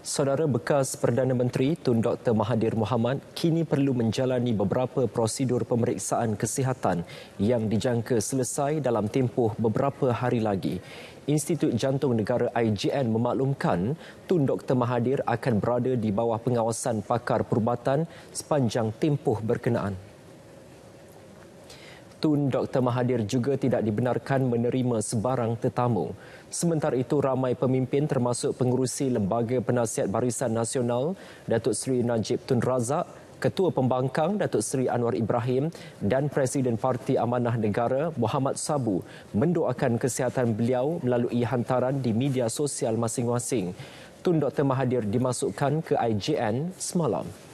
Saudara bekas Perdana Menteri Tun Dr Mahathir Mohamad kini perlu menjalani beberapa prosedur pemeriksaan kesihatan yang dijangka selesai dalam tempoh beberapa hari lagi. Institut Jantung Negara IGN memaklumkan Tun Dr Mahathir akan berada di bawah pengawasan pakar perubatan sepanjang tempoh berkenaan. Tun Dr. Mahathir juga tidak dibenarkan menerima sebarang tetamu. Sementara itu, ramai pemimpin termasuk pengurusi Lembaga Penasihat Barisan Nasional, Datuk Seri Najib Tun Razak, Ketua Pembangkang Datuk Seri Anwar Ibrahim dan Presiden Parti Amanah Negara Muhammad Sabu mendoakan kesihatan beliau melalui hantaran di media sosial masing-masing. Tun Dr. Mahathir dimasukkan ke IJN semalam.